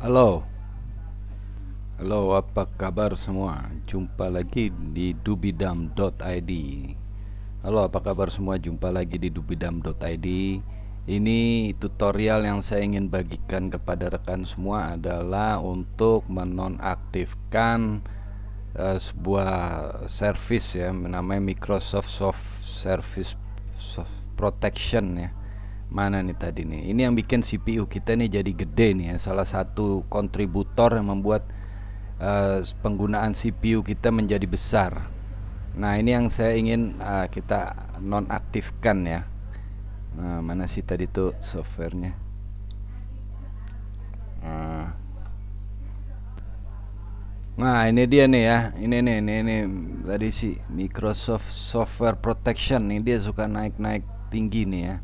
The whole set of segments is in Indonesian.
Halo. Halo, apa kabar semua? Jumpa lagi di dubidam.id. Halo, apa kabar semua? Jumpa lagi di dubidam.id. Ini tutorial yang saya ingin bagikan kepada rekan semua adalah untuk menonaktifkan uh, sebuah service ya namanya Microsoft Soft Service Soft Protection ya Mana nih tadi nih? Ini yang bikin CPU kita nih jadi gede nih ya. Salah satu kontributor yang membuat uh, penggunaan CPU kita menjadi besar. Nah, ini yang saya ingin uh, kita nonaktifkan ya. Nah, mana sih tadi tuh softwarenya? Nah. nah, ini dia nih ya. Ini nih, ini nih tadi si Microsoft Software Protection ini dia suka naik-naik tinggi nih ya.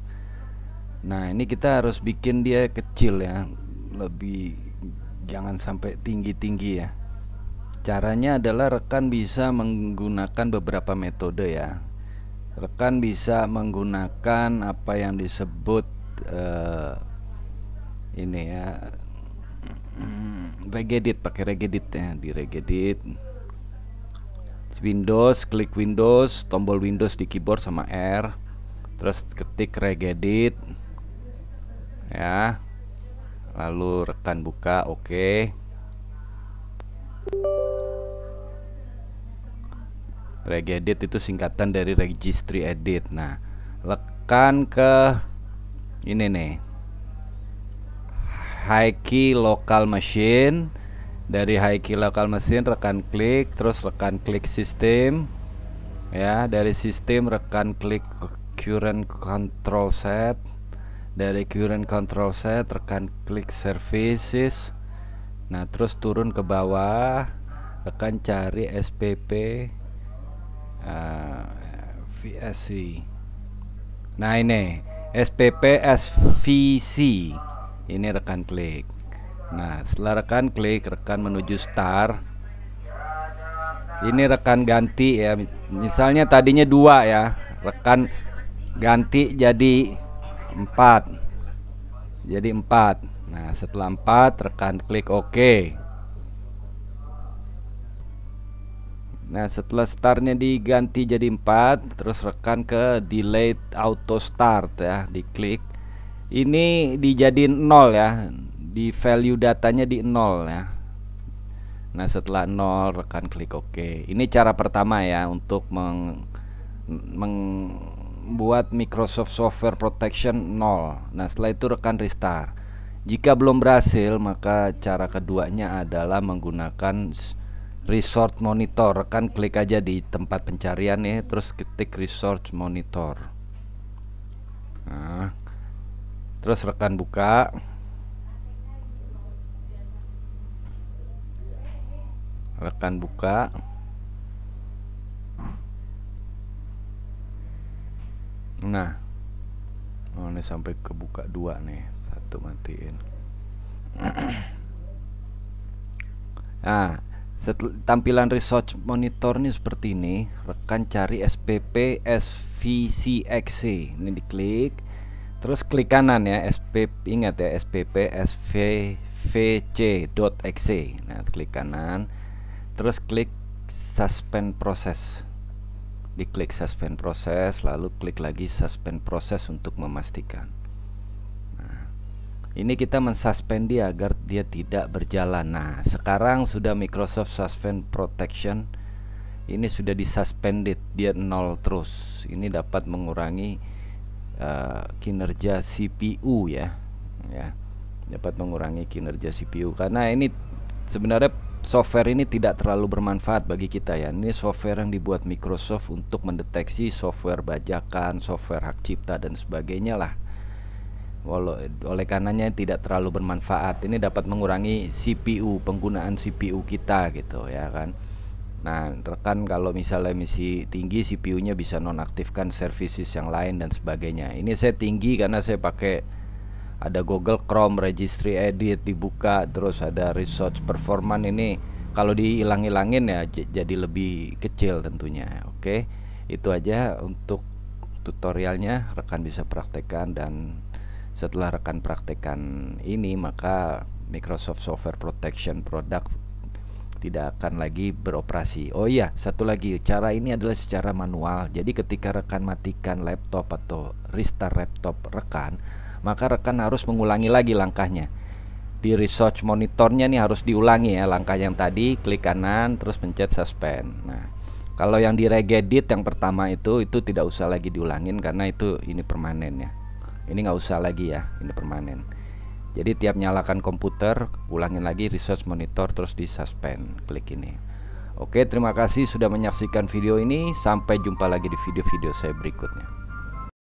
Nah ini kita harus bikin dia kecil ya Lebih jangan sampai tinggi-tinggi ya Caranya adalah rekan bisa menggunakan beberapa metode ya Rekan bisa menggunakan apa yang disebut uh, Ini ya Regedit pakai regedit ya di regedit Windows, klik Windows, tombol Windows di keyboard sama R, terus ketik regedit, ya lalu rekan buka oke okay. regedit itu singkatan dari registry edit nah rekan ke ini nih high key local machine dari high key local machine rekan klik terus rekan klik sistem ya dari sistem rekan klik current control set dari current control set tekan klik services nah terus turun ke bawah tekan cari SPP uh, eh, VSC nah ini SPP SVC ini rekan klik nah setelah rekan klik rekan menuju star ini rekan ganti ya misalnya tadinya dua ya rekan ganti jadi 4 jadi 4 nah setelah 4 rekan klik OK Nah setelah startnya diganti jadi 4 Terus rekan ke delay auto start ya Diklik Ini dijadiin 0 ya Di value datanya di 0 ya Nah setelah 0 rekan klik OK Ini cara pertama ya untuk meng, meng buat Microsoft Software Protection 0. Nah, setelah itu rekan restart. Jika belum berhasil, maka cara keduanya adalah menggunakan resource monitor. Rekan klik aja di tempat pencarian nih, ya, terus ketik resource monitor. Nah, terus rekan buka. Rekan buka. Nah, oh ini sampai kebuka dua nih, satu matiin. nah, tampilan research monitor nih seperti ini. Rekan cari SPP SVCXC. Ini diklik. Terus klik kanan ya, SPP ingat ya SPP svvc.exe. Nah, klik kanan. Terus klik suspend proses diklik suspend proses lalu klik lagi suspend proses untuk memastikan nah, ini kita mensuspend dia agar dia tidak berjalan nah sekarang sudah Microsoft suspend protection ini sudah disuspended dia nol terus ini dapat mengurangi uh, kinerja CPU ya ya dapat mengurangi kinerja CPU karena ini sebenarnya software ini tidak terlalu bermanfaat bagi kita ya. Ini software yang dibuat Microsoft untuk mendeteksi software bajakan, software hak cipta dan sebagainya lah. Walau oleh karenanya tidak terlalu bermanfaat. Ini dapat mengurangi CPU, penggunaan CPU kita gitu ya kan. Nah, rekan kalau misalnya misi tinggi CPU-nya bisa nonaktifkan services yang lain dan sebagainya. Ini saya tinggi karena saya pakai ada Google Chrome registry edit dibuka terus ada research Performance ini kalau dihilang-hilangin ya jadi lebih kecil tentunya oke itu aja untuk tutorialnya rekan bisa praktekkan dan setelah rekan praktekkan ini maka Microsoft Software Protection Product tidak akan lagi beroperasi. Oh iya, satu lagi, cara ini adalah secara manual. Jadi ketika rekan matikan laptop atau restart laptop rekan, maka rekan harus mengulangi lagi langkahnya. Di research monitornya nih harus diulangi ya langkah yang tadi, klik kanan terus pencet suspend. Nah, kalau yang di regedit yang pertama itu itu tidak usah lagi diulangin karena itu ini permanen ya. Ini nggak usah lagi ya, ini permanen. Jadi tiap nyalakan komputer, ulangin lagi research monitor terus di suspend, klik ini. Oke, terima kasih sudah menyaksikan video ini. Sampai jumpa lagi di video-video saya berikutnya.